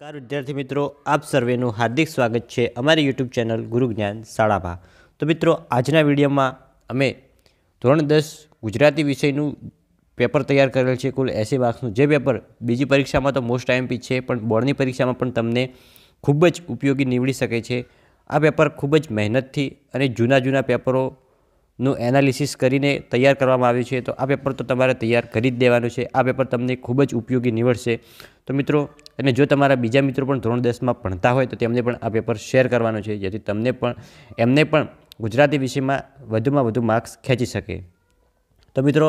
નમસ્કાર વિદ્યાર્થી મિત્રો આપ સર્વેનું હાર્દિક સ્વાગત છે અમારી યુટ્યુબ ચેનલ ગુરુ જ્ઞાન શાળામાં તો મિત્રો આજના વિડીયોમાં અમે ધોરણ દસ ગુજરાતી વિષયનું પેપર તૈયાર કરેલ છે કુલ એસી માર્ક્સનું જે પેપર બીજી પરીક્ષામાં તો મોસ્ટ આઈએમપી છે પણ બોર્ડની પરીક્ષામાં પણ તમને ખૂબ જ ઉપયોગી નીવડી શકે છે આ પેપર ખૂબ જ મહેનતથી અને જૂના જૂના પેપરો નું એનાલિસિસ કરીને તૈયાર કરવામાં આવ્યું છે તો આ પેપર તો તમારે તૈયાર કરી જ દેવાનું છે આ પેપર તમને ખૂબ જ ઉપયોગી નીવડશે તો મિત્રો અને જો તમારા બીજા મિત્રો પણ ધોરણ દસમાં ભણતા હોય તો તેમને પણ આ પેપર શેર કરવાનું છે જેથી તમને પણ એમને પણ ગુજરાતી વિષયમાં વધુમાં વધુ માર્ક્સ ખેંચી શકે તો મિત્રો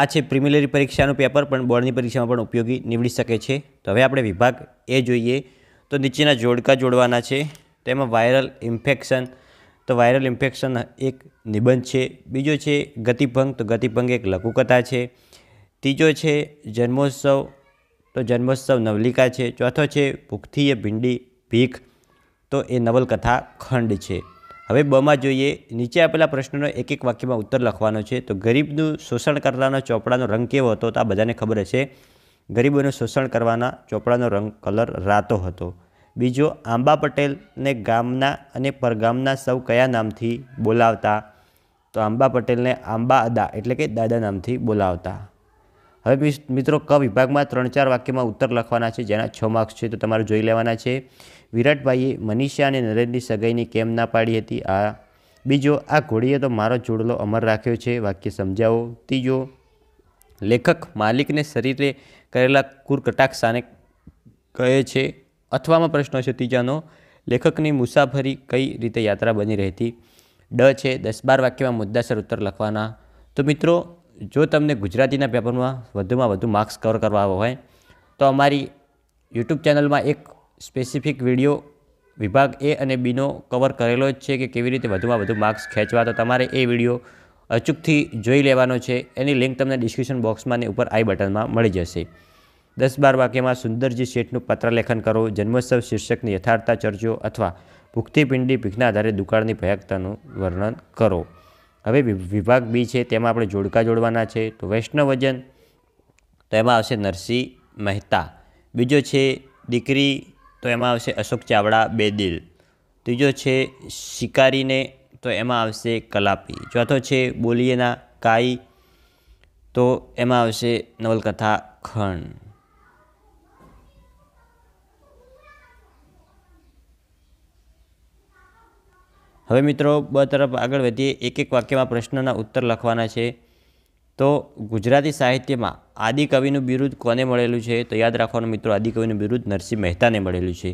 આ છે પ્રિમિલરી પરીક્ષાનું પેપર પણ બોર્ડની પરીક્ષામાં પણ ઉપયોગી નીવડી શકે છે તો હવે આપણે વિભાગ એ જોઈએ તો નીચેના જોડકા જોડવાના છે તેમાં વાયરલ ઇન્ફેક્શન તો વાયરલ ઇન્ફેક્શન એક નિબંધ છે બીજો છે ગતિભંગ તો ગતિભંગ એક લઘુકથા છે ત્રીજો છે જન્મોત્સવ તો જન્મોત્સવ નવલિકા છે ચોથો છે ભૂખથી એ ભીંડી ભીખ તો એ નવલકથા ખંડ છે હવે બમાં જોઈએ નીચે આપેલા પ્રશ્નનો એક એક વાક્યમાં ઉત્તર લખવાનો છે તો ગરીબનું શોષણ કરતાનો ચોપડાનો રંગ કેવો હતો તો આ બધાને ખબર હશે ગરીબોનું શોષણ કરવાના ચોપડાનો રંગ કલર રાતો હતો બીજો આંબા પટેલને ગામના અને પરગામના સૌ કયા નામથી બોલાવતા તો આંબા પટેલને આંબા અદા એટલે કે દાદા નામથી બોલાવતા હવે મિત્રો ક વિભાગમાં ત્રણ ચાર વાક્યમાં ઉત્તર લખવાના છે જેના છ માર્ક્સ છે તો તમારે જોઈ લેવાના છે વિરાટભાઈએ મનીષા અને નરેન્દ્રની સગાઈની કેમ ના પાડી હતી આ બીજો આ ઘોડીએ તો મારો જોડલો અમર રાખ્યો છે વાક્ય સમજાવો ત્રીજો લેખક માલિકને શરીરે કરેલા કુર કટાક્ષાને કહે છે અથવામાં પ્રશ્ન છે ત્રીજાનો લેખકની મુસાફરી કઈ રીતે યાત્રા બની રહેતી ડ છે દસ બાર વાક્યમાં મુદ્દાસર ઉત્તર લખવાના તો મિત્રો જો તમને ગુજરાતીના પેપરમાં વધુમાં વધુ માર્ક્સ કવર કરવા હોય તો અમારી યુટ્યુબ ચેનલમાં એક સ્પેસિફિક વિડીયો વિભાગ એ અને બીનો કવર કરેલો જ છે કે કેવી રીતે વધુમાં વધુ માર્ક્સ ખેંચવા તો તમારે એ વિડીયો અચૂકથી જોઈ લેવાનો છે એની લિંક તમને ડિસ્ક્રિપ્શન બોક્સમાં ને ઉપર આઈ બટનમાં મળી જશે દસ બાર વાક્યમાં સુંદરજી શેઠનું પત્રલેખન કરો જન્મોત્સવ શીર્ષકની યથાર્થતા ચર્ચો અથવા ભુક્તિપિંડી ભીખના આધારે દુકાળની ભયકતાનું વર્ણન કરો હવે વિભાગ બી છે તેમાં આપણે જોડકા જોડવાના છે તો વૈષ્ણવજન તો એમાં આવશે નરસિંહ મહેતા બીજો છે દીકરી તો એમાં આવશે અશોક ચાવડા બેદિલ ત્રીજો છે શિકારીને તો એમાં આવશે કલાપી ચોથો છે બોલીએના કાઈ તો એમાં આવશે નવલકથા ખંડ હવે મિત્રો બ તરફ આગળ વધીએ એક એક વાક્યમાં પ્રશ્નના ઉત્તર લખવાના છે તો ગુજરાતી સાહિત્યમાં આદિકવિનું બિરુદ કોને મળેલું છે તો યાદ રાખવાનું મિત્રો આદિકવિનું બિરુદ નરસિંહ મહેતાને મળેલું છે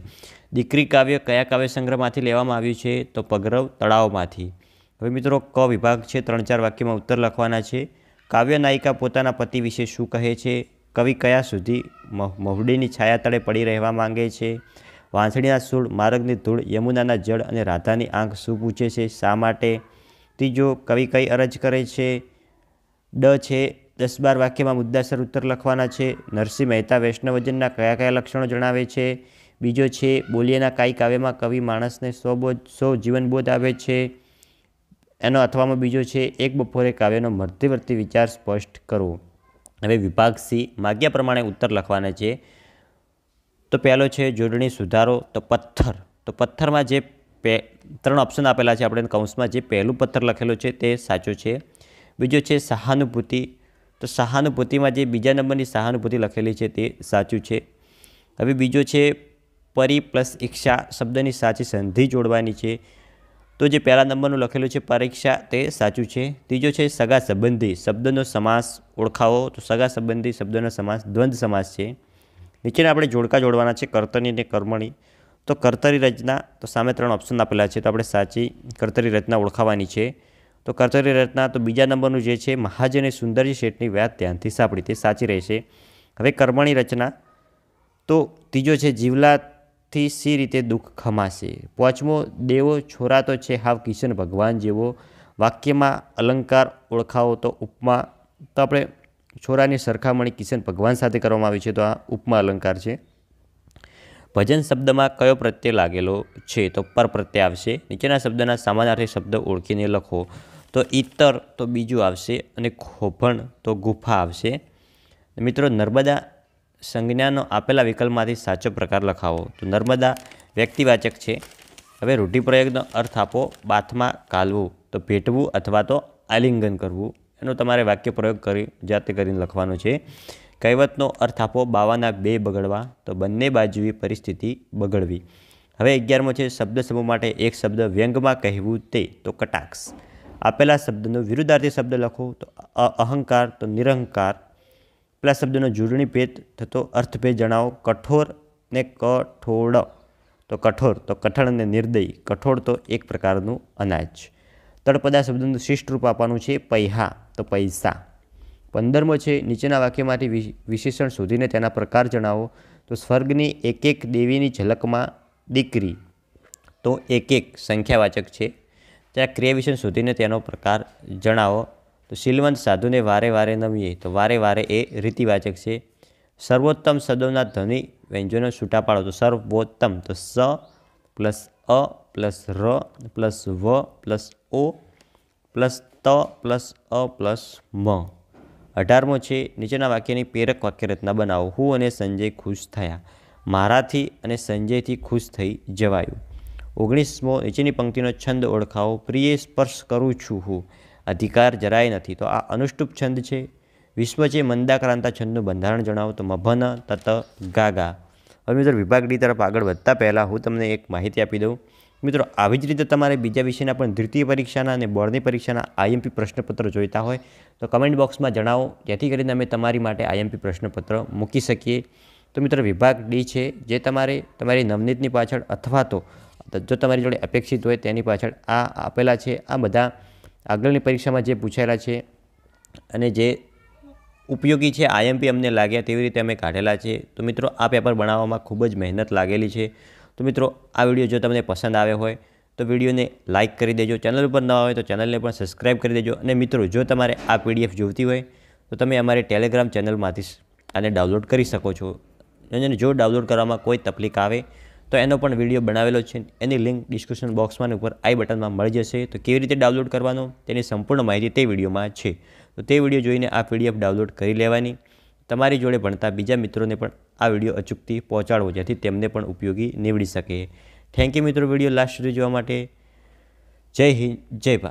દીકરી કાવ્ય કયા કાવ્ય સંગ્રહમાંથી લેવામાં આવ્યું છે તો પગરવ તળાવમાંથી હવે મિત્રો ક વિભાગ છે ત્રણ ચાર વાક્યમાં ઉત્તર લખવાના છે કાવ્ય નાયિકા પોતાના પતિ વિશે શું કહે છે કવિ કયા સુધી મહુડીની છાયા તળે પડી રહેવા માંગે છે વાંસળીના સૂળ માર્ગની ધૂળ યમુનાના જળ અને રાધાની આંખ શું પૂછે છે શા માટે ત્રીજો કવિ કઈ અરજ કરે છે ડ છે દસ બાર વાક્યમાં મુદ્દાસર ઉત્તર લખવાના છે નરસિંહ મહેતા વૈષ્ણવજનના કયા કયા લક્ષણો જણાવે છે બીજો છે બોલીએના કાંઈ કાવ્યમાં કવિ માણસને સ્વબોધ સ્વ જીવનબોધ આવે છે એનો અથવામાં બીજો છે એક બપોરે કાવ્યનો મધ્યવર્તી વિચાર સ્પષ્ટ કરવો હવે વિભાગ સી માગ્યા પ્રમાણે ઉત્તર લખવાના છે તો પહેલો છે જોડણી સુધારો તો પથ્થર તો પથ્થરમાં જે પે ત્રણ ઓપ્શન આપેલા છે આપણે કૌંસમાં જે પહેલું પથ્થર લખેલું છે તે સાચું છે બીજો છે સહાનુભૂતિ તો સહાનુભૂતિમાં જે બીજા નંબરની સહાનુભૂતિ લખેલી છે તે સાચું છે હવે બીજો છે પરી પ્લસ ઈક્ષા શબ્દની સાચી સંધિ જોડવાની છે તો જે પહેલા નંબરનું લખેલું છે પરીક્ષા તે સાચું છે ત્રીજો છે સગા સંબંધી શબ્દનો સમાસ ઓળખાવો તો સગા સંબંધી શબ્દનો સમાસ દ્વંદ સમાસ છે નીચેના આપણે જોડકા જોડવાના છે કર્તરી અને કર્મણી તો કર્તરી રચના તો સામે ત્રણ ઓપ્શન આપેલા છે તો આપણે સાચી કર્તરી રચના ઓળખાવાની છે તો કર્તરી રચના તો બીજા નંબરનું જે છે મહાજ અને સુંદરજી શેઠની વ્યાજ ધ્યાનથી સાંભળી તે સાચી રહેશે હવે કર્મણી રચના તો ત્રીજો છે જીવલાથી સી રીતે દુઃખ ખમાશે પાંચમો દેવો છોરા તો છે હાવ કિશન ભગવાન જેવો વાક્યમાં અલંકાર ઓળખાવો તો ઉપમા તો આપણે છોરાની સરખામણી કિશન ભગવાન સાથે કરવામાં આવી છે તો આ ઉપમા અલંકાર છે ભજન શબ્દમાં કયો પ્રત્યય લાગેલો છે તો પર પ્રત્યય આવશે નીચેના શબ્દના સામાનાર્થી શબ્દ ઓળખીને લખો તો ઈતર તો બીજું આવશે અને ખોભણ તો ગુફા આવશે મિત્રો નર્મદા સંજ્ઞાનો આપેલા વિકલ્પમાંથી સાચો પ્રકાર લખાવો તો નર્મદા વ્યક્તિવાચક છે હવે રૂઢિપ્રયોગનો અર્થ આપો બાથમાં કાલવું તો ભેટવું અથવા તો આલિંગન કરવું એનો તમારે વાક્ય પ્રયોગ કરી જાતે કરીને લખવાનો છે કહેવતનો અર્થ આપો બાવાના બે બગડવા તો બંને બાજુએ પરિસ્થિતિ બગડવી હવે અગિયારમો છે શબ્દ સમૂહ માટે એક શબ્દ વ્યંગમાં કહેવું તે તો કટાક્ષ આપેલા શબ્દનો વિરુદ્ધાર્થી શબ્દ લખો તો અહંકાર તો નિરહંકાર પેલા શબ્દનો જોડણી ભેદ થતો અર્થભેદ જણાવો કઠોર ને કઠોળ તો કઠોર તો કઠણ ને નિર્દય કઠોળ તો એક પ્રકારનું અનાજ તળપદા શબ્દનું શિષ્ટ રૂપ આપવાનું છે પૈહા તો પૈસા પંદરમો છે નીચેના વાક્યમાંથી વિશેષણ શોધીને તેના પ્રકાર જણાવો તો સ્વર્ગની એક એક દેવીની ઝલકમાં દીકરી તો એક એક સંખ્યાવાચક છે ત્યાં ક્રિયાવિષણ શોધીને તેનો પ્રકાર જણાવો તો શીલવંત સાધુને વારે વારે નમીએ તો વારે વારે એ રીતિવાચક છે સર્વોત્તમ સદોના ધ્વનિ વ્યંજનો છૂટા પાડો તો સર્વોત્તમ તો સ પ્લસ અ પ્લસ ર પ્લસ વ પ્લસ ઓ પ્લસ ત પ્લસ અ પ્લસ મ અઢારમો છે નીચેના વાક્યની પ્રેરક વાક્યરચના બનાવો હું અને સંજય ખુશ થયા મારાથી અને સંજયથી ખુશ થઈ જવાયું ઓગણીસમો નીચેની પંક્તિનો છંદ ઓળખાવો પ્રિય સ્પર્શ કરું છું હું અધિકાર જરાય નથી તો આ અનુષ્ટુપ છંદ છે વિશ્વ છે મંદાક્રાંતા છંદનું બંધારણ જણાવો તો મભન તત ગાગા હવે મિત્રો વિભાગની તરફ આગળ વધતા પહેલાં હું તમને એક માહિતી આપી દઉં મિત્રો આવી જ રીતે તમારે બીજા વિષયના પણ દ્વિતીય પરીક્ષાના અને બોર્ડની પરીક્ષાના આઈએમપી પ્રશ્નપત્ર જોઈતા હોય તો કમેન્ટ બોક્સમાં જણાવો જેથી કરીને અમે તમારી માટે આઈએમપી પ્રશ્નપત્ર મૂકી શકીએ તો મિત્રો વિભાગ ડી છે જે તમારે તમારી નવનીતની પાછળ અથવા તો જો તમારી જોડે અપેક્ષિત હોય તેની પાછળ આ આપેલા છે આ બધા આગળની પરીક્ષામાં જે પૂછાયેલા છે અને જે ઉપયોગી છે આઈએમપી અમને લાગ્યા તેવી રીતે અમે કાઢેલા છે તો મિત્રો આ પેપર બનાવવામાં ખૂબ જ મહેનત લાગેલી છે તો મિત્રો આ વિડીયો જો તમને પસંદ આવ્યો હોય તો વિડીયોને લાઇક કરી દેજો ચેનલ ઉપર ન આવે તો ચેનલને પણ સબસ્ક્રાઈબ કરી દેજો અને મિત્રો જો તમારે આ પીડીએફ જોઈતી હોય તો તમે અમારી ટેલિગ્રામ ચેનલમાંથી આને ડાઉનલોડ કરી શકો છો અને જો ડાઉનલોડ કરવામાં કોઈ તકલીફ આવે તો એનો પણ વિડીયો બનાવેલો છે એની લિંક ડિસ્ક્રિપ્શન બોક્સમાં ઉપર આઈ બટનમાં મળી જશે તો કેવી રીતે ડાઉનલોડ કરવાનો તેની સંપૂર્ણ માહિતી તે વિડીયોમાં છે તો તે વિડીયો જોઈને આ પીડીએફ ડાઉનલોડ કરી લેવાની તમારી જોડે ભણતા બીજા મિત્રોને પણ આ વિડીયો અચૂકથી પહોંચાડવો જેથી તેમને પણ ઉપયોગી નીવડી શકે થેન્ક યુ મિત્રો વિડીયો લાસ્ટ સુધી જોવા માટે જય હિન્દ જય ભારત